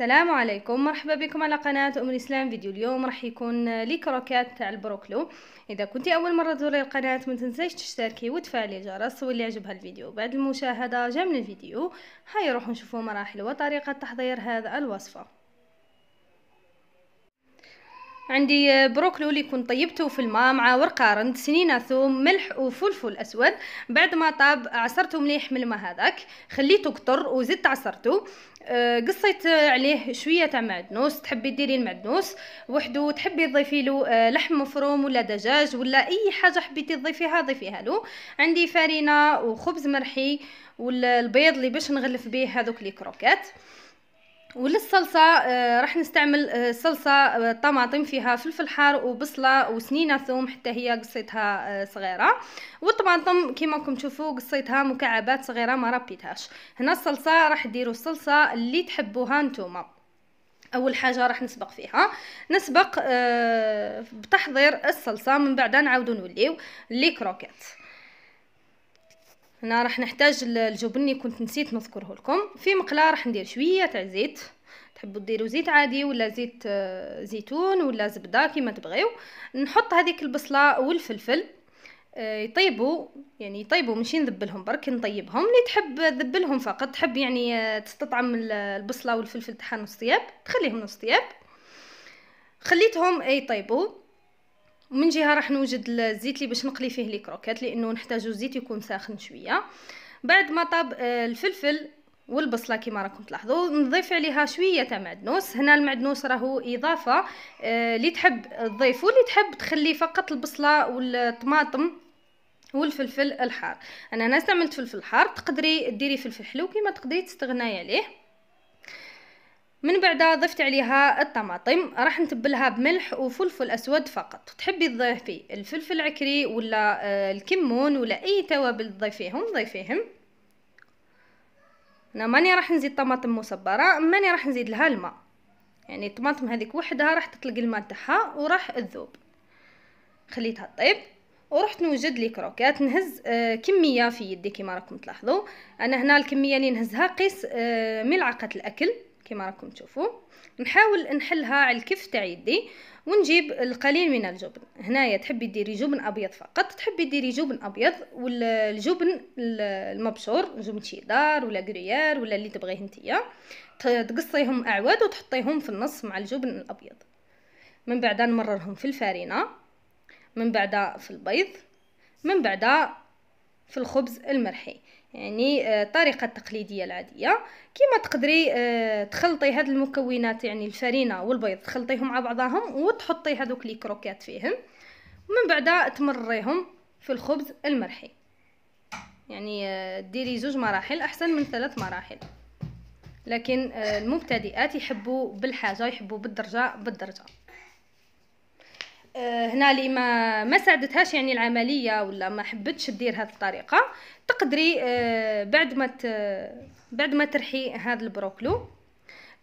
السلام عليكم مرحبا بكم على قناة أم الإسلام فيديو اليوم راح يكون لي كروكات تاع البروكلو إذا كنتي أول مرة تزوري القناة ما تنساش تشتركي وتفعلي الجرس واللي عجبها الفيديو بعد المشاهدة جمل الفيديو هاي روحوا نشوفو مراحل وطريقة تحضير هذا الوصفة عندي آه، بروكلي كنت طيبته في الماء مع ورقه رند سنينه ثوم ملح وفلفل اسود بعد ما طاب عصرته مليح من الماء هذاك خليته قطر وزدت عصرته آه، قصيت عليه شويه تاع معدنوس تحبي ديري المعدنوس وحده تحبي تضيفي له آه، لحم مفروم ولا دجاج ولا اي حاجه حبيتي تضيفيها ضيفيها له عندي فارينه وخبز مرحي والبيض اللي باش نغلف به هذوك لي كروكات وللصلصة آه، راح نستعمل آه، صلصة آه، طماطم فيها فلفل حار وبصلة وسنينة ثوم حتى هي قصيتها صغيرة والطماطم كما راكم تشوفوا قصيتها مكعبات صغيرة ما ربيتهاش هنا الصلصة راح ديروا الصلصة اللي تحبوها نتوما اول حاجه راح نسبق فيها نسبق بتحضير الصلصه من بعد نعاودو نوليو لي كروكيت هنا راح نحتاج الجبن كنت نسيت نذكره لكم في مقلاة راح ندير شويه تاع زيت تحبوا ديروا زيت عادي ولا زيت آه، زيتون ولا زبده كيما تبغيو نحط هذيك البصله والفلفل آه، يطيبوا يعني يطيبوا ماشي نذبلهم برك نطيبهم اللي تحب تذبلهم فقط تحب يعني آه، تستطعم البصله والفلفل تاعها نص طياب تخليهم نص طياب خليتهم يطيبوا ومن جهه راح نوجد الزيت اللي باش نقلي فيه لي كروكيت لانه نحتاجو الزيت يكون ساخن شويه بعد ما طاب آه، الفلفل والبصله كما راكم تلاحظوا نضيف عليها شويه تاع معدنوس هنا المعدنوس راهو اضافه اللي آه، تحب تضيفه اللي تحب تخلي فقط البصله والطماطم والفلفل الحار انا هنا استعملت فلفل حار تقدري ديري فلفل حلو كما تقدري تستغناي عليه من بعدها ضفت عليها الطماطم راح نتبلها بملح وفلفل اسود فقط تحبي تضيفي الفلفل العكري ولا آه، الكمون ولا اي توابل تضيفيهم ضيفيهم انا ماني راح نزيد طماطم مصبره ماني راح نزيد لها الماء يعني الطماطم هذيك وحدها راح تطلق الماء تاعها وراح تذوب خليتها طيب ورحت نوجد لي كروكات نهز آه، كميه في يدي كما راكم تلاحظوا انا هنا الكميه اللي نهزها قيس آه، ملعقه الاكل كما راكم تشوفوا نحاول نحلها على الكف تاع يدي ونجيب القليل من الجبن هنايا تحبي ديري جبن ابيض فقط تحبي ديري جبن ابيض والجبن المبشور جبن شيدار ولا غريير ولا اللي تبغيه نتيا تقصيهم اعواد وتحطيهم في النص مع الجبن الابيض من بعد نمررهم في الفارينه من بعد في البيض من بعد في الخبز المرحي يعني الطريقه آه، التقليديه العاديه كيما تقدري آه، تخلطي هاد المكونات يعني الفرينه والبيض تخلطيهم مع بعضهم وتحطي هذوك لي كروكيات فيهم ومن بعد تمرريهم في الخبز المرحي يعني آه، ديري زوج مراحل احسن من ثلاث مراحل لكن المبتدئات يحبوا بالحاجه يحبوا بالدرجه بالدرجه آه، هنا اللي ما ما ساعدتهاش يعني العمليه ولا ما حبتش دير هذه الطريقه تقدري آه، بعد ما بعد ما ترحي هذا البروكلو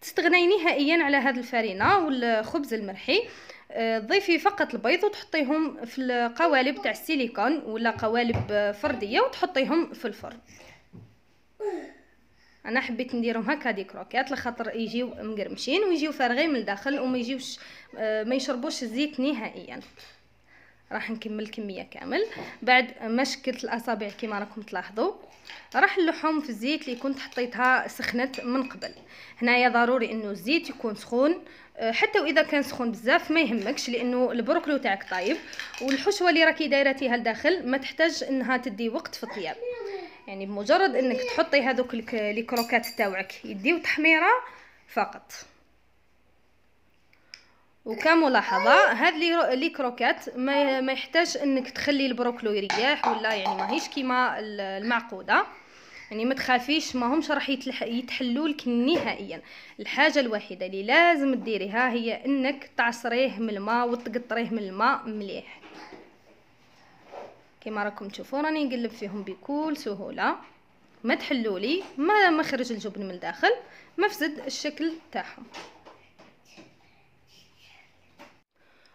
تستغني نهائيا على هذه الفرينه والخبز المرحي آه، ضيفي فقط البيض وتحطيهم في القوالب تاع السيليكون ولا قوالب فرديه وتحطيهم في الفرن انا حبيت نديرهم هكا دي كروكيات لخاطر يجيو مقرمشين ويجيو فارغين من الداخل وما يجيوش آه، ما يشربوش الزيت نهائيا راح نكمل الكميه كامل بعد ما شكلت الاصابع كما راكم تلاحظوا راح اللحوم في الزيت اللي كنت حطيتها سخنت من قبل هنايا ضروري انه الزيت يكون سخون آه، حتى واذا كان سخون بزاف ما يهمكش لانه البروكلو تاعك طايب والحشوه اللي راكي دايرتيها لداخل ما تحتاج انها تدي وقت في الطياب يعني بمجرد انك تحطي هذوك لي كروكات تاوعك يديو تحميره فقط وكملاحظه هاد لي لي كروكات ما, ما يحتاج انك تخلي البروكلو يريح ولا يعني ماهيش كيما المعقوده يعني ما تخافيش ما همش راح يتحلوا لك نهائيا الحاجه الوحيده اللي لازم ديريها هي انك تعصريه من الماء وتقطريه من الماء مليح كما راكم تشوفون راني نقلب فيهم بكل سهوله ما تحلولي ما ما خرج الجبن من الداخل ما فسد الشكل تاعهم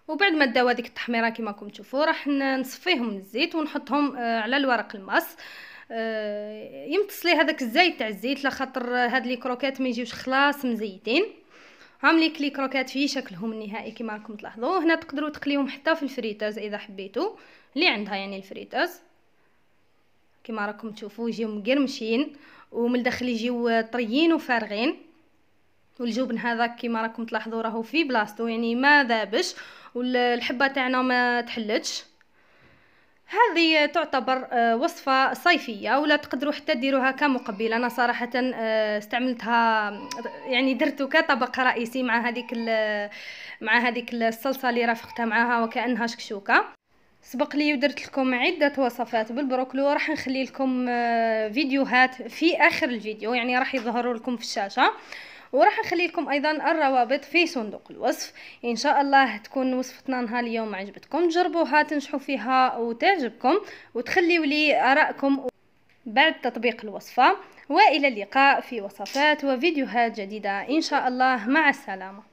وبعد ما داو هذيك التحميره كما راكم تشوفوا راح نصفيهم من الزيت ونحطهم آه، على الورق الماس آه، يمتصلي هذاك الزيت تاع الزيت لا خاطر هاد لي كروكات ما يجيوش خلاص مزيتين هم لي كروكات في شكلهم النهائي كما راكم تلاحظوا هنا تقدروا تقليهم حتى في الفريتاز اذا حبيتوا اللي عندها يعني الفريتوز كما راكم تشوفوا يجيو مقرمشين ومن الداخل يجيو طريين وفارغين والجبن هذا كما راكم تلاحظوا راهو في بلاصتو يعني ما ذابش والحبه تاعنا ما تحلتش هذه تعتبر آه، وصفة صيفية ولا تقدروا حتى ديروها كمقبل أنا صراحة آه، استعملتها يعني درتو كطبق رئيسي مع هذيك مع هذيك الصلصة اللي رافقتها معها وكأنها شكشوكة سبق لي ودرت لكم عده وصفات بالبروكلو راح نخلي لكم آه، فيديوهات في اخر الفيديو يعني راح يظهروا لكم في الشاشه وراح نخلي لكم ايضا الروابط في صندوق الوصف ان شاء الله تكون وصفتنا نهار اليوم عجبتكم جربوها تنجحوا فيها وتعجبكم وتخليوا لي ارائكم بعد تطبيق الوصفه والى اللقاء في وصفات وفيديوهات جديده ان شاء الله مع السلامه